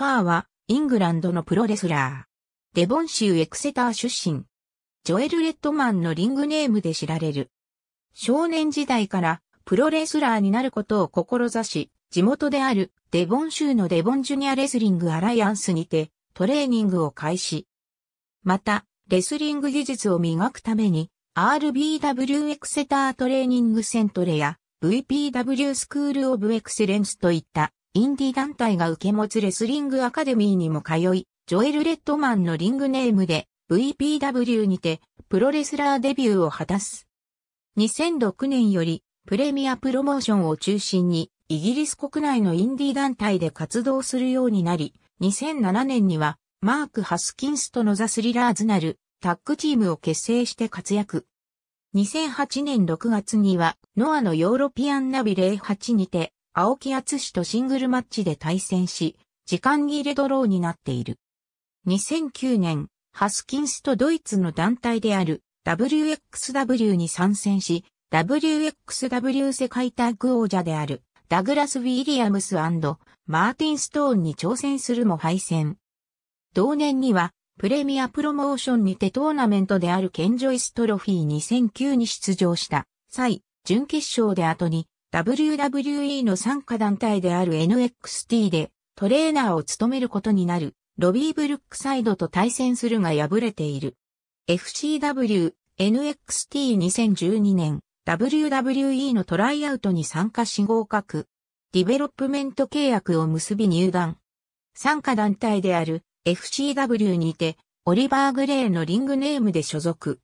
ファーは、イングランドのプロレスラー。デボン州エクセター出身。ジョエル・レッドマンのリングネームで知られる。少年時代からプロレスラーになることを志し、地元であるデボン州のデボンジュニアレスリングアライアンスにてトレーニングを開始。また、レスリング技術を磨くために RBW エクセタートレーニングセントレや VPW スクールオブエクセレンスといったインディ団体が受け持つレスリングアカデミーにも通い、ジョエル・レッドマンのリングネームで VPW にてプロレスラーデビューを果たす。2006年よりプレミアプロモーションを中心にイギリス国内のインディ団体で活動するようになり、2007年にはマーク・ハスキンスとのザ・スリラーズなるタッグチームを結成して活躍。2008年6月にはノアのヨーロピアンナビ08にて青木敦氏とシングルマッチで対戦し、時間切れドローになっている。2009年、ハスキンスとドイツの団体である WXW に参戦し、WXW 世界タッグ王者であるダグラス・ウィリアムスマーティン・ストーンに挑戦するも敗戦。同年には、プレミアプロモーションにてトーナメントであるケンジョイストロフィー2009に出場した際、準決勝で後に WWE の参加団体である NXT でトレーナーを務めることになるロビー・ブルックサイドと対戦するが敗れている。FCW、NXT2012 年、WWE のトライアウトに参加し合格。ディベロップメント契約を結び入団。参加団体である FCW にて、オリバー・グレーのリングネームで所属。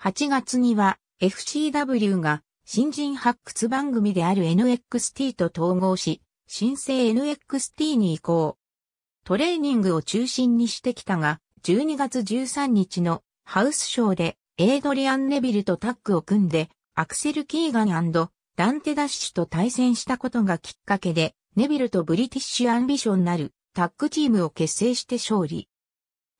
8月には FCW が新人発掘番組である NXT と統合し、新生 NXT に移行。トレーニングを中心にしてきたが、12月13日のハウスショーで、エイドリアン・ネビルとタッグを組んで、アクセル・キーガンダンテ・ダッシュと対戦したことがきっかけで、ネビルとブリティッシュ・アンビションなるタッグチームを結成して勝利。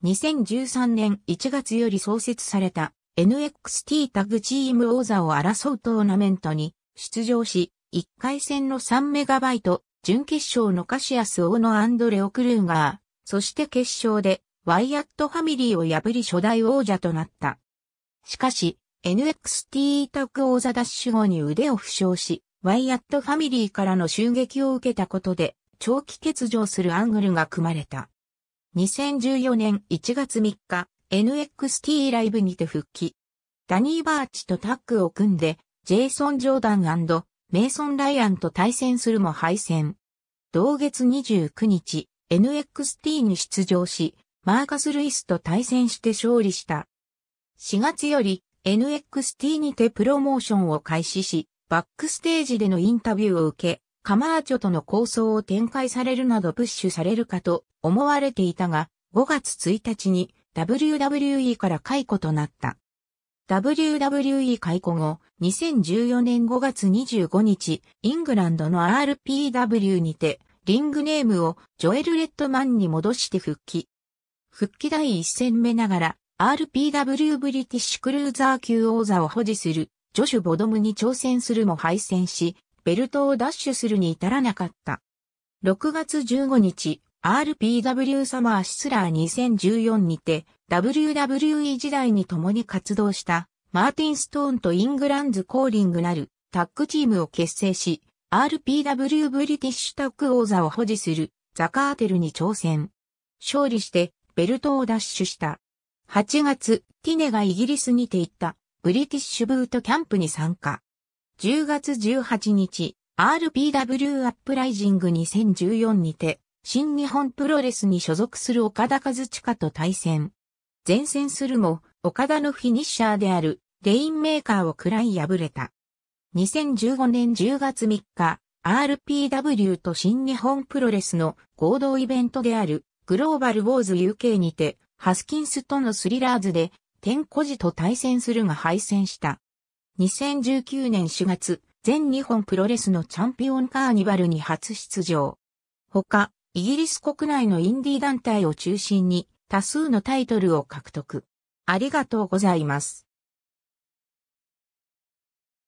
2013年1月より創設された NXT タグチーム王座を争うトーナメントに出場し、1回戦の3メガバイト、準決勝のカシアス・オノ・アンドレオ・クルーガー、そして決勝でワイアット・ファミリーを破り初代王者となった。しかし、NXT タグ王座ダッシュ後に腕を負傷し、ワイアット・ファミリーからの襲撃を受けたことで、長期欠場するアングルが組まれた。2014年1月3日、NXT ライブにて復帰。ダニー・バーチとタッグを組んで、ジェイソン・ジョーダンメイソン・ライアンと対戦するも敗戦。同月29日、NXT に出場し、マーカス・ルイスと対戦して勝利した。4月より NXT にてプロモーションを開始し、バックステージでのインタビューを受け、カマーチョとの構想を展開されるなどプッシュされるかと思われていたが、5月1日に WWE から解雇となった。WWE 解雇後、2014年5月25日、イングランドの RPW にて、リングネームをジョエル・レッドマンに戻して復帰。復帰第1戦目ながら、RPW ブリティッシュクルーザー級王座を保持する、ジョシュ・ボドムに挑戦するも敗戦し、ベルトを奪取するに至らなかった。6月15日、RPW サマーシスラー2014にて WWE 時代に共に活動したマーティン・ストーンとイングランズ・コーリングなるタッグチームを結成し RPW ブリティッシュタッグ王座を保持するザカーテルに挑戦。勝利してベルトを奪取した。8月、ティネがイギリスにて行ったブリティッシュブートキャンプに参加。10月18日、RPW アップライジング2014にて、新日本プロレスに所属する岡田和親と対戦。前線するも、岡田のフィニッシャーである、レインメーカーを食らい破れた。2015年10月3日、RPW と新日本プロレスの合同イベントである、グローバルウォーズ UK にて、ハスキンスとのスリラーズで、天古寺と対戦するが敗戦した。2019年4月、全日本プロレスのチャンピオンカーニバルに初出場。他、イギリス国内のインディー団体を中心に多数のタイトルを獲得。ありがとうございます。